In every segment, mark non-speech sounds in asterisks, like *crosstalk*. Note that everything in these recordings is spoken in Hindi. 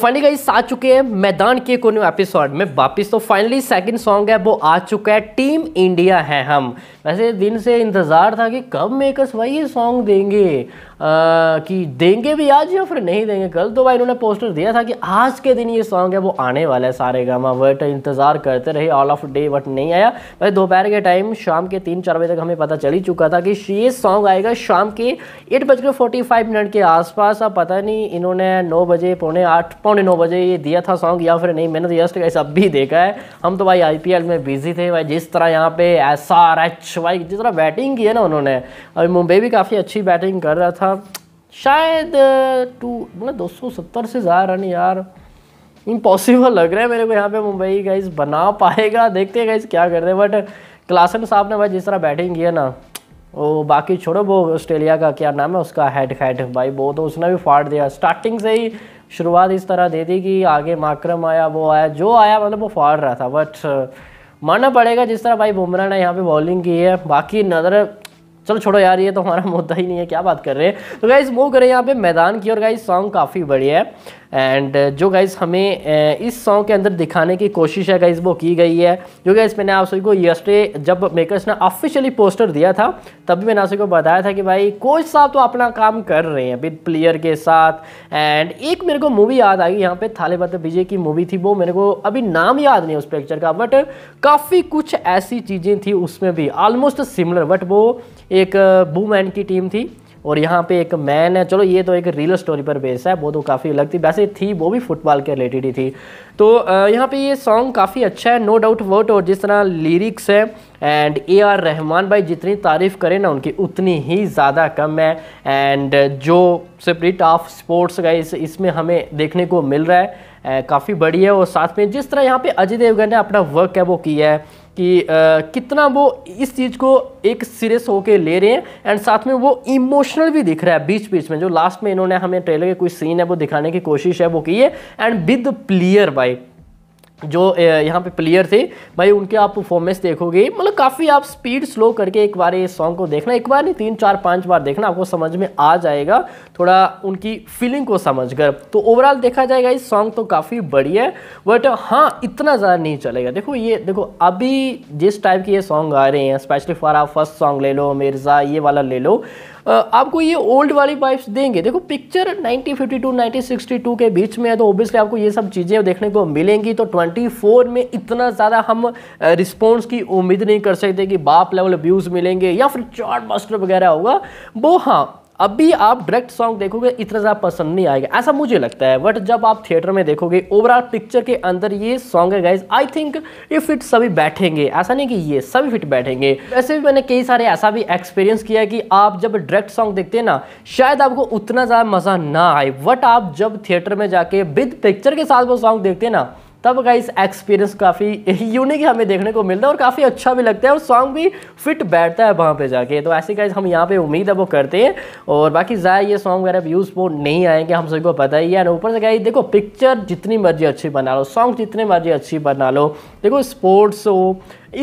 फाइनली गाइस आ चुके हैं मैदान के कोने एपिसोड में वापस तो फाइनली सेकंड सॉन्ग है वो आ चुका है टीम इंडिया है हम वैसे दिन से इंतज़ार था कि कब मेकर्स भाई ये सॉन्ग देंगे आ, कि देंगे भी आज या फिर नहीं देंगे कल तो भाई इन्होंने पोस्टर दिया था कि आज के दिन ये सॉन्ग है वो आने वाला है सारे गामा बट इंतज़ार करते रहे ऑल ऑफ डे बट नहीं आया भाई दोपहर के टाइम शाम के तीन चार बजे तक हमें पता चल ही चुका था कि ये सॉन्ग आएगा शाम के एट बजकर फोर्टी फाइव मिनट के आसपास अब पता नहीं इन्होंने नौ बजे पौने आठ पौने नौ बजे ये दिया था सॉन्ग या फिर नहीं मैंने तो जस्ट गाइस अब भी देखा है हम तो भाई आईपीएल में बिजी थे भाई जिस तरह यहाँ पे एस आर एच भाई जिस तरह बैटिंग की है ना उन्होंने अभी मुंबई भी काफ़ी अच्छी बैटिंग कर रहा था शायद टू मतलब दो सौ सत्तर से ज़्यादा रन यार इम्पॉसिबल लग रहा है मेरे को यहाँ पे मुंबई गाइस बना पाएगा देखते हैं गाइस क्या कर रहे हैं बट क्लासन साहब ने भाई जिस तरह बैटिंग की है ना वो बाकी छोड़ो वो ऑस्ट्रेलिया का क्या नाम है उसका हेड हेड भाई वो तो उसने भी फाड़ दिया स्टार्टिंग से ही शुरुआत इस तरह दे दी कि आगे माक्रम आया वो आया जो आया मतलब वो फाड़ रहा था बट uh, मानना पड़ेगा जिस तरह भाई बुमराह ने यहाँ पे बॉलिंग की है बाकी नज़र चलो छोड़ो यार ये तो हमारा *laughs* मुद्दा ही नहीं है क्या बात कर रहे हैं तो गाइज मूव करें यहाँ पे मैदान की और गाइज सॉन्ग काफ़ी बढ़िया है एंड uh, जो गाइज़ हमें uh, इस सॉन्ग के अंदर दिखाने की कोशिश है गाइज़ वो की गई है जो गाइज़ मैंने आप सभी को यस्टे जब मेकर्स ने ऑफिशियली पोस्टर दिया था तब भी मैंने आप सभी को बताया था कि भाई कोच साहब तो अपना काम कर रहे हैं विद प्लेयर के साथ एंड एक मेरे को मूवी याद आई यहाँ पे थाले बत विजय की मूवी थी वो मेरे को अभी नाम याद नहीं उस पिक्चर का बट काफ़ी कुछ ऐसी चीज़ें थी उसमें भी ऑलमोस्ट सिमिलर बट वो एक वूमैन uh, की टीम थी और यहाँ पे एक मैन है चलो ये तो एक रियल स्टोरी पर बेस है वो तो काफ़ी अलग थी वैसे थी वो भी फुटबॉल के रिलेटेड ही थी तो यहाँ पे ये सॉन्ग काफ़ी अच्छा है नो डाउट वर्ट और जिस तरह लिरिक्स है एंड ए आर रहमान भाई जितनी तारीफ़ करें ना उनकी उतनी ही ज़्यादा कम है एंड जो स्प्रिट ऑफ स्पोर्ट्स का इस इसमें हमें देखने को मिल रहा है काफ़ी बड़ी है और साथ में जिस तरह यहाँ पे अजय देवगन ने अपना वर्क है वो किया है कि आ, कितना वो इस चीज़ को एक सीरियस होके ले रहे हैं एंड साथ में वो इमोशनल भी दिख रहा है बीच बीच में जो लास्ट में इन्होंने हमें ट्रेलर के कोई सीन है वो दिखाने की कोशिश है वो की है एंड विद प्लेयर बाई जो यहाँ पे प्लेयर थे भाई उनके आप परफॉर्मेंस देखोगे मतलब काफ़ी आप स्पीड स्लो करके एक बार ये सॉन्ग को देखना एक बार नहीं तीन चार पांच बार देखना आपको समझ में आ जाएगा थोड़ा उनकी फीलिंग को समझ कर तो ओवरऑल देखा जाएगा इस सॉन्ग तो काफ़ी बढ़िया है बट हाँ इतना ज़्यादा नहीं चलेगा देखो ये देखो अभी जिस टाइप के ये सॉन्ग आ रहे हैं स्पेशली फॉर आप फर्स्ट सॉन्ग ले लो मिर्ज़ा ये वाला ले लो आपको ये ओल्ड वाली पाइप्स देंगे देखो पिक्चर 1952 1962 के बीच में है तो ओबियसली आपको ये सब चीज़ें देखने को मिलेंगी तो 24 में इतना ज़्यादा हम रिस्पॉन्स की उम्मीद नहीं कर सकते कि बाप लेवल व्यूज़ मिलेंगे या फिर चार्ट मास्टर वगैरह होगा वो हाँ अब भी आप डायरेक्ट सॉन्ग देखोगे इतना ज़्यादा पसंद नहीं आएगा ऐसा मुझे लगता है बट जब आप थिएटर में देखोगे ओवरऑल पिक्चर के अंदर ये सॉन्ग है गाइज आई थिंक ये फिट सभी बैठेंगे ऐसा नहीं कि ये सभी फिट बैठेंगे वैसे भी मैंने कई सारे ऐसा भी एक्सपीरियंस किया है कि आप जब डायरेक्ट सॉन्ग देखते हैं ना शायद आपको उतना ज़्यादा मज़ा ना आए बट आप जब थिएटर में जाके विद पिक्चर के साथ वो सॉन्ग देखते हैं ना तब का इस एक्सपीरियंस काफ़ी यूनिक हमें देखने को मिलता है और काफ़ी अच्छा भी लगता है और सॉन्ग भी फिट बैठता है वहाँ पे जाके तो ऐसे गाइज हम यहाँ पे उम्मीद है वो करते हैं और बाकी ज़ाया ये सॉन्ग वगैरह व्यूज़ वो नहीं आएंगे हम सभी को पता ही है ना ऊपर से गाइज देखो पिक्चर जितनी मर्जी अच्छी बना लो सॉन्ग जितनी मर्जी अच्छी बना लो देखो स्पोर्ट्स हो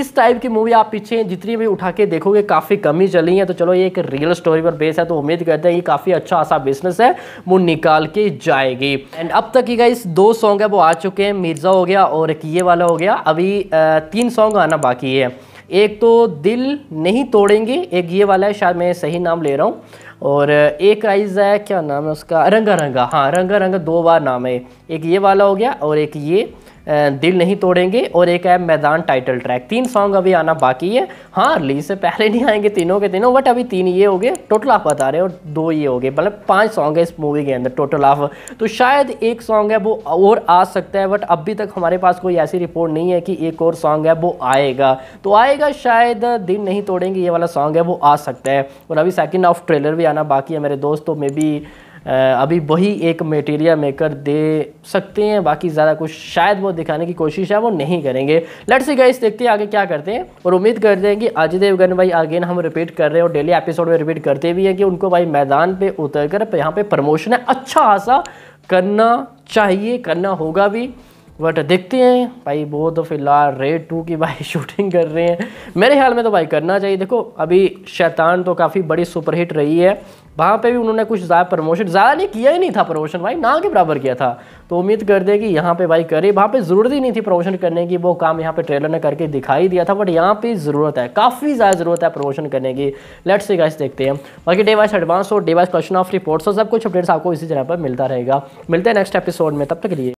इस टाइप की मूवी आप पीछे जितनी भी उठा के देखोगे काफ़ी कमी चली है तो चलो ये एक रियल स्टोरी पर बेस है तो उम्मीद करते हैं ये काफ़ी अच्छा ऐसा बिजनेस है वो निकाल के जाएगी एंड अब तक ही गाइस दो सॉन्ग है वो आ चुके हैं मिर्जा कब्ज़ा हो गया और एक ये वाला हो गया अभी तीन सॉन्ग आना बाकी है एक तो दिल नहीं तोड़ेंगे एक ये वाला है शायद मैं सही नाम ले रहा हूँ और एक आइज है क्या नाम है उसका रंगा रंगा हाँ रंगा रंगा दो बार नाम है एक ये वाला हो गया और एक ये दिल नहीं तोड़ेंगे और एक है मैदान टाइटल ट्रैक तीन सॉन्ग अभी आना बाकी है हाँ रिलीज से पहले नहीं आएंगे तीनों के तीनों बट अभी तीन ये हो गए टोटल आप बता रहे हो और दो ये हो गए मतलब पांच सॉन्ग है इस मूवी के अंदर टोटल आप तो शायद एक सॉन्ग है वो और आ सकता है बट अभी तक हमारे पास कोई ऐसी रिपोर्ट नहीं है कि एक और सॉन्ग है वो आएगा तो आएगा शायद दिल नहीं तोड़ेंगे ये वाला सॉन्ग है वो आ सकता है और अभी सेकेंड ऑफ ट्रेलर भी भी आना बाकी है मेरे दोस्तों में भी अभी वही एक मटेरिया मेकर दे सकते हैं बाकी ज़्यादा कुछ शायद वो दिखाने की कोशिश है वो नहीं करेंगे लेट सी गाइस देखते हैं आगे क्या करते हैं और उम्मीद करते हैं कि अजय देवगन भाई अगेन हम रिपीट कर रहे हैं और डेली एपिसोड में रिपीट करते भी हैं कि उनको भाई मैदान पे उतर कर यहाँ पर प्रमोशन है अच्छा खासा करना चाहिए करना होगा भी बट देखते हैं भाई वो तो फिलहाल रेड टू की भाई शूटिंग *laughs* कर रहे हैं मेरे ख्याल में तो भाई करना चाहिए देखो अभी शैतान तो काफ़ी बड़ी सुपरहिट रही है वहाँ पे भी उन्होंने कुछ ज़्यादा प्रमोशन ज़्यादा नहीं किया ही नहीं था प्रमोशन भाई ना के बराबर किया था तो उम्मीद कर दे कि यहाँ पे भाई करे वहाँ पे ज़रूरत ही नहीं थी प्रमोशन करने की वो काम यहाँ पे ट्रेलर ने करके दिखाई दिया था बट यहाँ पे ज़रूरत है काफ़ी ज़्यादा ज़रूरत है प्रमोशन करने की लेट्स से गाइस देखते हैं बाकी डेवाइस एडवांस और डिवाइस क्वेश्चन ऑफ रिपोर्ट्स और सब कुछ अपडेट्स आपको इसी जगह पर मिलता रहेगा मिलते हैं नेक्स्ट एपिसोड में तब तक लिए